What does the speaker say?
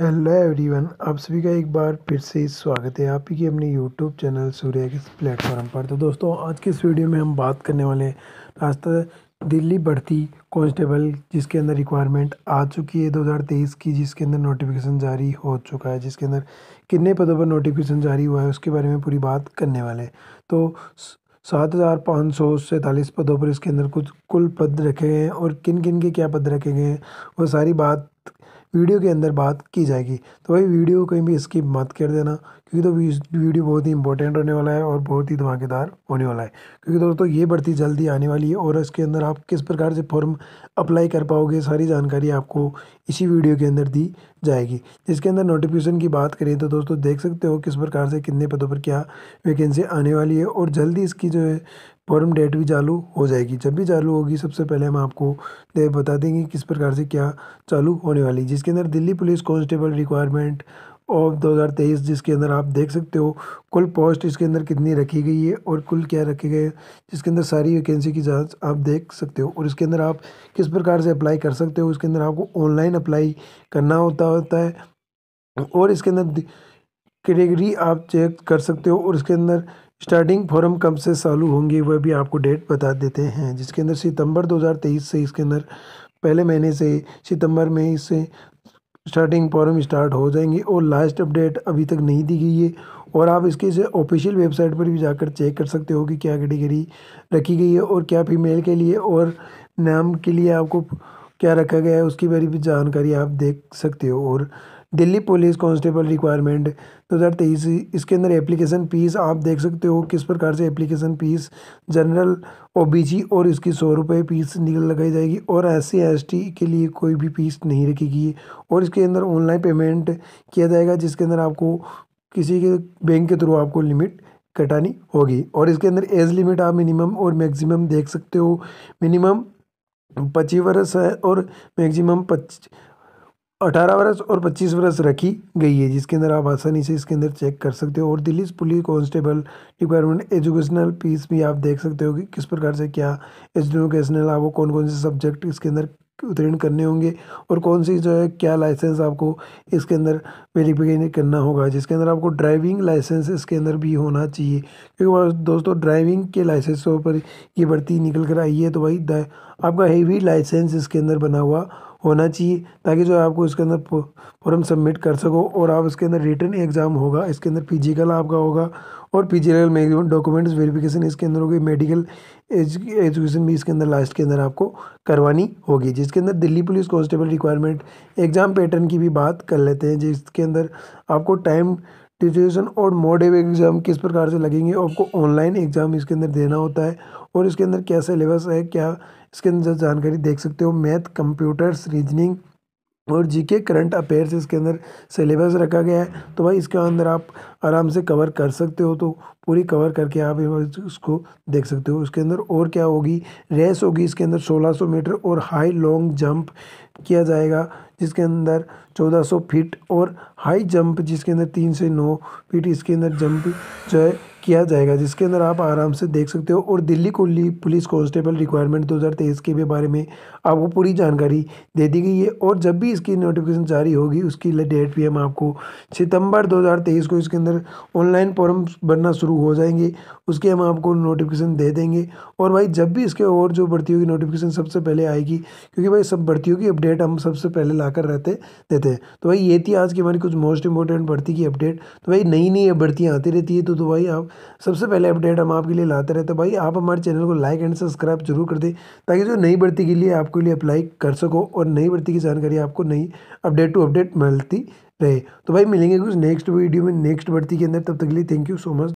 hello everyone आप सभी का एक बार फिर से स्वागत है आप ही के अपने यूट्यूब चैनल सूर्य के प्लेटफॉर्म पर तो दोस्तों आज के इस वीडियो में हम बात करने वाले हैं रास्ता तो तो दिल्ली बढ़ती कांस्टेबल जिसके अंदर रिक्वायरमेंट आ चुकी है 2023 की जिसके अंदर नोटिफिकेशन जारी हो चुका है जिसके अंदर कितने पदों पर नोटिफिकेशन जारी हुआ है उसके बारे में पूरी बात करने वाले हैं तो सात हज़ार पाँच सौ सैंतालीस पदों पर इसके अंदर कुछ कुल पद रखे गए हैं और किन किन के क्या पद रखे गए हैं वो सारी बात वीडियो के अंदर बात की जाएगी तो भाई वीडियो कहीं भी स्किप मत कर देना क्योंकि तो वीडियो बहुत ही इंपॉर्टेंट होने वाला है और बहुत ही धमाकेदार होने वाला है क्योंकि दोस्तों तो ये बढ़ती जल्दी आने वाली है और इसके अंदर आप किस प्रकार से फॉर्म अप्लाई कर पाओगे सारी जानकारी आपको इसी वीडियो के अंदर दी जाएगी इसके अंदर नोटिफिकेशन की बात करें तो दोस्तों देख सकते हो किस प्रकार से कितने पदों पर क्या वैकेंसी आने वाली है और जल्दी इसकी जो है फॉर्म डेट भी चालू हो जाएगी जब भी चालू होगी सबसे पहले हम आपको बता देंगे किस प्रकार से क्या चालू होने वाली जिसके अंदर Delhi police constable requirement of 2023 जिसके अंदर आप देख सकते हो कुल पोस्ट इसके अंदर कितनी रखी गई है और कुल क्या रखे गए जिसके अंदर सारी वैकेंसी की जांच आप देख सकते हो और इसके अंदर आप किस प्रकार से अप्लाई कर सकते हो इसके अंदर आपको ऑनलाइन अप्लाई करना होता होता है और इसके अंदर कैटेगरी आप चेक कर सकते हो और इसके अंदर स्टार्टिंग फॉर्म कब से चालू होंगे वह भी आपको डेट बता देते हैं जिसके अंदर सितंबर 2023 से इसके अंदर पहले महीने से सितंबर में इसे स्टार्टिंग फॉरम स्टार्ट हो जाएंगे और लास्ट अपडेट अभी तक नहीं दी गई है और आप इसके से ऑफिशियल वेबसाइट पर भी जाकर चेक कर सकते हो कि क्या कैटेगरी रखी गई है और क्या फीमेल के लिए और नाम के लिए आपको क्या रखा गया है उसकी बारे में जानकारी आप देख सकते हो और दिल्ली पुलिस कांस्टेबल रिक्वायरमेंट दो हज़ार तेईस इसके अंदर एप्लीकेशन फीस आप देख सकते हो किस प्रकार से एप्लीकेशन फीस जनरल ओबीसी और इसकी सौ रुपये फीस निकल लगाई जाएगी और एस सी के लिए कोई भी फीस नहीं रखेगी और इसके अंदर ऑनलाइन पेमेंट किया जाएगा जिसके अंदर आपको किसी के बैंक के थ्रू आपको लिमिट कटानी होगी और इसके अंदर एज लिमिट आप मिनिमम और मैक्सिमम देख सकते हो मिनिमम पच्चीस वर्ष है और मैक्सिमम पच अठारह वर्ष और पच्चीस वर्ष रखी गई है जिसके अंदर आप आसानी से इसके अंदर चेक कर सकते हो और Delhi police constable requirement educational पीस भी आप देख सकते हो कि किस प्रकार से क्या एजुकेशनल आपको कौन कौन से सब्जेक्ट इसके अंदर उत्तीर्ण करने होंगे और कौन सी जो है क्या लाइसेंस आपको इसके अंदर वेरीफिकेशन करना होगा जिसके अंदर आपको ड्राइविंग लाइसेंस इसके अंदर भी होना चाहिए क्योंकि दोस्तों ड्राइविंग के लाइसेंसों पर ये भर्ती निकल कर आई है तो भाई आपका हेवी लाइसेंस इसके अंदर बना हुआ होना चाहिए ताकि जो आपको इसके अंदर फॉर्म सबमिट कर सको और आप इसके अंदर रिटर्न एग्ज़ाम होगा इसके अंदर फिजिकल आपका होगा और फिजिकल मैक्सिमम डॉक्यूमेंट्स वेरिफिकेशन इसके अंदर होगी मेडिकल एजुकेशन भी इसके अंदर लास्ट के अंदर आपको करवानी होगी जिसके अंदर Delhi police constable requirement exam pattern की भी बात कर लेते हैं जिसके अंदर आपको टाइम डिटेशन और मोडेव एग्ज़ाम किस प्रकार से लगेंगे आपको ऑनलाइन एग्ज़ाम इसके अंदर देना होता है और इसके अंदर क्या सिलेबस है क्या इसके अंदर जानकारी देख सकते हो मैथ कंप्यूटर्स रीजनिंग और जीके करंट अफेयर्स इसके अंदर सिलेबस रखा गया है तो भाई इसके अंदर आप आराम से कवर कर सकते हो तो पूरी कवर करके आप उसको देख सकते हो उसके अंदर और क्या होगी रेस होगी इसके अंदर 1600 मीटर और हाई लॉन्ग जंप किया जाएगा जिसके अंदर 1400 फीट और हाई जंप जिसके अंदर तीन से नौ फीट इसके अंदर जंप जो है किया जाएगा जिसके अंदर आप आराम से देख सकते हो और दिल्ली कुल्ली पुलिस कांस्टेबल रिक्वायरमेंट 2023 के भी बारे में आपको पूरी जानकारी दे दी गई है और जब भी इसकी नोटिफिकेशन जारी होगी उसकी डेट भी हम आपको सितंबर 2023 को इसके अंदर ऑनलाइन फॉर्म भरना शुरू हो जाएंगे उसके हम आपको नोटिफिकेशन दे देंगे और भाई जब भी इसके और जो भर्तियों की नोटिफिकेशन सबसे पहले आएगी क्योंकि भाई सब भर्तियों की अपडेट हम सबसे पहले ला कर रहते देते हैं तो भाई ये थी आज की हमारी कुछ मोस्ट इंपॉर्टेंट भर्ती की अपडेट तो भाई नई नई भर्तियाँ आती रहती है तो, तो भाई आप सबसे पहले अपडेट हम आपके लिए लाते रहे हैं तो भाई आप हमारे चैनल को लाइक एंड सब्सक्राइब जरूर कर दें ताकि जो नई भर्ती के लिए आपके लिए अप्लाई कर सको और नई भर्ती की जानकारी आपको नई अपडेट टू अपडेट मिलती रहे तो भाई मिलेंगे कुछ नेक्स्ट वीडियो में नेक्स्ट भर्ती के अंदर तब तक के लिए थैंक यू सो मच